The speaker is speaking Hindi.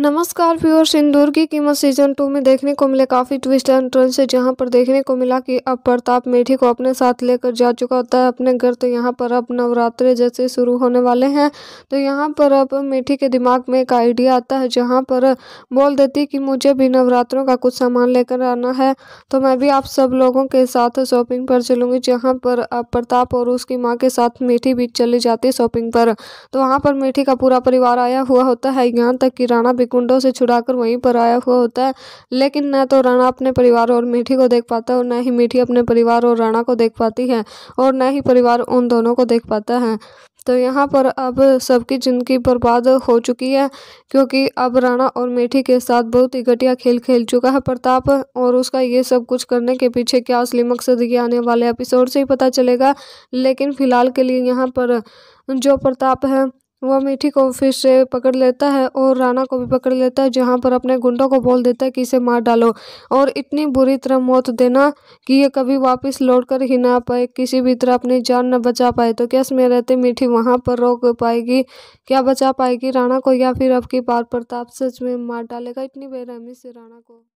नमस्कार प्योर सिंदूर की कीमत सीजन टू में देखने को मिले काफ़ी ट्विस्ट एंड ट्रेन से जहां पर देखने को मिला कि अब प्रताप मेठी को अपने साथ लेकर जा चुका होता है अपने घर तो यहां पर अब नवरात्रे जैसे शुरू होने वाले हैं तो यहां पर अब मेठी के दिमाग में एक आइडिया आता है जहां पर बोल देती कि मुझे भी नवरात्रों का कुछ सामान लेकर आना है तो मैं भी आप सब लोगों के साथ शॉपिंग पर चलूँगी जहाँ पर अब प्रताप और उसकी माँ के साथ मेठी भी चली जाती है शॉपिंग पर तो वहाँ पर मेठी का पूरा परिवार आया हुआ होता है यहाँ तक कि राणा भी कुंडों से छुड़ाकर वहीं पर आया हुआ होता है लेकिन न तो राणा अपने परिवार और मीठी को देख पाता है और न ही मीठी अपने परिवार और राणा को देख पाती है और न ही परिवार उन दोनों को देख पाता है तो यहाँ पर अब सबकी ज़िंदगी बर्बाद हो चुकी है क्योंकि अब राणा और मेठी के साथ बहुत ही घटिया खेल खेल चुका है प्रताप और उसका ये सब कुछ करने के पीछे क्या असली मकसद ये आने वाले एपिसोड से ही पता चलेगा लेकिन फ़िलहाल के लिए यहाँ पर जो प्रताप है वह मीठी को फिर से पकड़ लेता है और राणा को भी पकड़ लेता है जहाँ पर अपने गुंडों को बोल देता है कि इसे मार डालो और इतनी बुरी तरह मौत देना कि ये कभी वापस लौट कर ही ना पाए किसी भी तरह अपनी जान न बचा पाए तो क्या इसमें रहते मीठी वहाँ पर रोक पाएगी क्या बचा पाएगी राणा को या फिर अब की बार प्रताप सच में मार डालेगा इतनी बेरहमी से राणा को